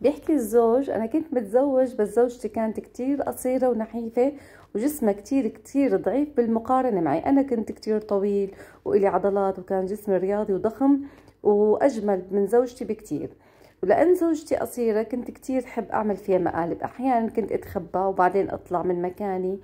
بيحكي الزوج أنا كنت متزوج بس زوجتي كانت كتير قصيرة ونحيفة وجسمها كتير كتير ضعيف بالمقارنة معي أنا كنت كتير طويل وإلي عضلات وكان جسمي رياضي وضخم وأجمل من زوجتي بكتير ولأن زوجتي قصيرة كنت كتير حب أعمل فيها مقالب أحيانا كنت أتخبى وبعدين أطلع من مكاني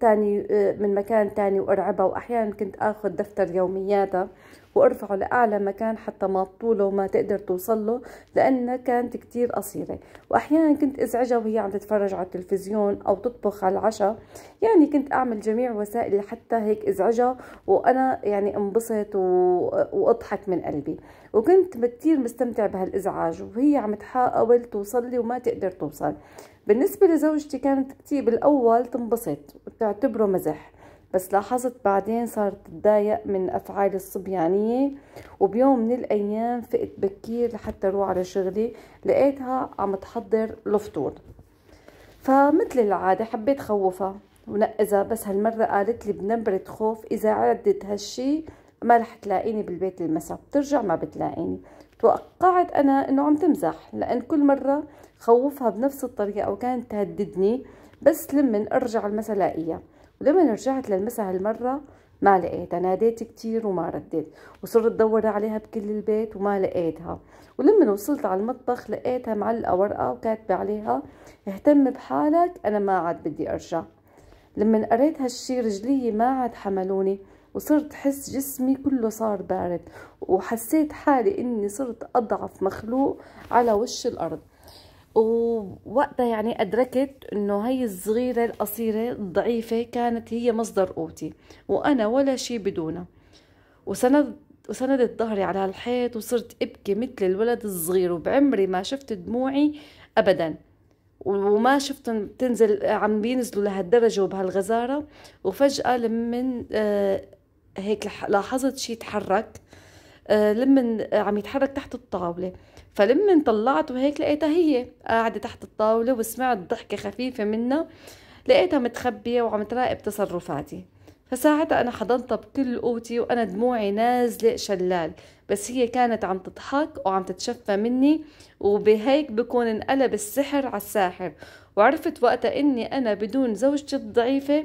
تاني من مكان تاني وارعبها واحيانا كنت اخذ دفتر يومياتها وارفعه لاعلى مكان حتى ما تطوله وما تقدر توصل له لانها كانت كتير قصيره واحيانا كنت ازعجها وهي عم تتفرج على التلفزيون او تطبخ على العشاء يعني كنت اعمل جميع وسائل لحتى هيك ازعجها وانا يعني انبسط و... واضحك من قلبي وكنت كتير مستمتع بهالازعاج وهي عم تحاول توصل لي وما تقدر توصل بالنسبه لزوجتي كانت كتير بالاول تنبسط بسيط بتعتبره مزح بس لاحظت بعدين صارت تتضايق من أفعالي الصبيانية وبيوم من الأيام فقت بكير لحتى أروح على شغلي لقيتها عم تحضر الفطور فمثل العادة حبيت خوفها ونقزها بس هالمرة قالت لي بنبرة خوف إذا عدت هالشي ما رح تلاقيني بالبيت المساء بترجع ما بتلاقيني توقعت أنا إنه عم تمزح لأن كل مرة خوفها بنفس الطريقة وكانت تهددني بس لمن ارجع لاقيها ولمن رجعت للمسا هالمرة ما لقيتها ناديت كتير وما ردت وصرت دور عليها بكل البيت وما لقيتها ولما وصلت على المطبخ لقيتها معلقة ورقة وكاتبة عليها اهتم بحالك أنا ما عاد بدي أرجع لما قريت هالشي رجلي ما عاد حملوني وصرت حس جسمي كله صار بارد وحسيت حالي إني صرت أضعف مخلوق على وش الأرض ووقتها يعني أدركت إنه هي الصغيرة القصيرة الضعيفة كانت هي مصدر قوتي وأنا ولا شيء بدونها وسند وسندت ظهري على الحيط وصرت أبكي مثل الولد الصغير وبعمري ما شفت دموعي أبدا وما شفتهم تنزل عم بينزلوا لهالدرجة وبهالغزارة وفجأة لمن آه، هيك لاحظت شيء تحرك آه، لما عم يتحرك تحت الطاولة فلما طلعت وهيك لقيتها هي قاعدة تحت الطاولة وسمعت ضحكة خفيفة منها لقيتها متخبية وعم تراقب تصرفاتي فساعتها أنا حضنتها بكل قوتي وأنا دموعي نازلة شلال بس هي كانت عم تضحك وعم تتشفى مني وبهيك بكون انقلب السحر على الساحر وعرفت وقتها اني انا بدون زوجتي الضعيفة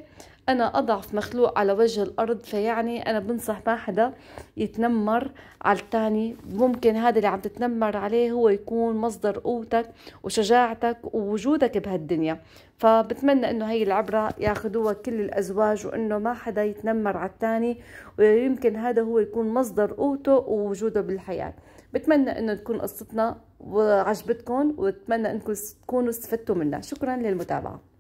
انا اضعف مخلوق على وجه الارض فيعني انا بنصح ما حدا يتنمر على الثاني ممكن هذا اللي عم تتنمر عليه هو يكون مصدر قوتك وشجاعتك ووجودك بهالدنيا فبتمنى انه هي العبره ياخذوها كل الازواج وانه ما حدا يتنمر على الثاني ويمكن هذا هو يكون مصدر قوته و وجوده بالحياة بتمنى انه تكون قصتنا وعجبتكم وبتمنى انكم تكونوا استفدتوا منها شكرا للمتابعة